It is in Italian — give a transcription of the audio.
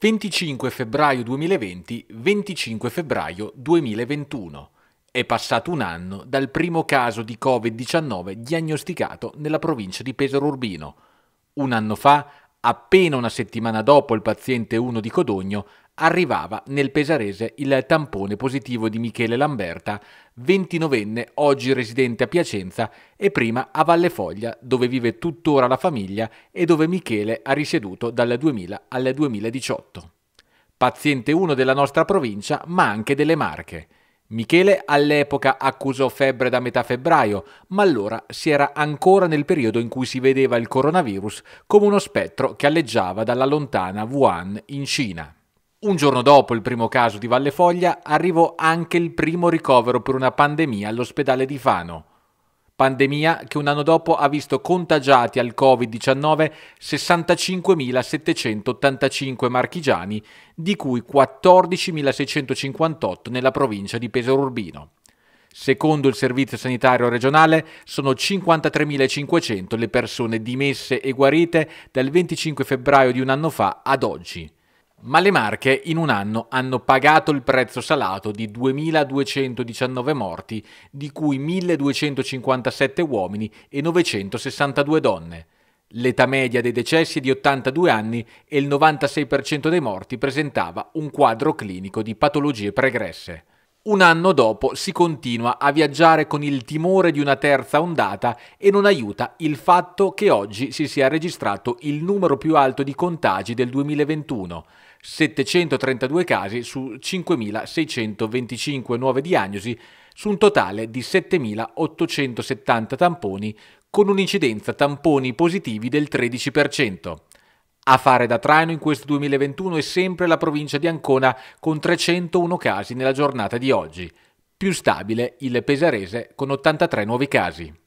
25 febbraio 2020, 25 febbraio 2021. È passato un anno dal primo caso di Covid-19 diagnosticato nella provincia di Pesaro Urbino. Un anno fa, appena una settimana dopo il paziente 1 di Codogno arrivava nel Pesarese il tampone positivo di Michele Lamberta, 29enne, oggi residente a Piacenza e prima a Valle Foglia, dove vive tuttora la famiglia e dove Michele ha risieduto dal 2000 al 2018. Paziente 1 della nostra provincia, ma anche delle Marche. Michele all'epoca accusò febbre da metà febbraio, ma allora si era ancora nel periodo in cui si vedeva il coronavirus come uno spettro che alleggiava dalla lontana Wuhan in Cina. Un giorno dopo il primo caso di Valle Foglia arrivò anche il primo ricovero per una pandemia all'ospedale di Fano. Pandemia che un anno dopo ha visto contagiati al Covid-19 65.785 marchigiani, di cui 14.658 nella provincia di Pesaro Urbino. Secondo il Servizio Sanitario Regionale sono 53.500 le persone dimesse e guarite dal 25 febbraio di un anno fa ad oggi. Ma le Marche in un anno hanno pagato il prezzo salato di 2.219 morti, di cui 1.257 uomini e 962 donne. L'età media dei decessi è di 82 anni e il 96% dei morti presentava un quadro clinico di patologie pregresse. Un anno dopo si continua a viaggiare con il timore di una terza ondata e non aiuta il fatto che oggi si sia registrato il numero più alto di contagi del 2021. 732 casi su 5.625 nuove diagnosi, su un totale di 7.870 tamponi, con un'incidenza tamponi positivi del 13%. A fare da traino in questo 2021 è sempre la provincia di Ancona, con 301 casi nella giornata di oggi. Più stabile il Pesarese con 83 nuovi casi.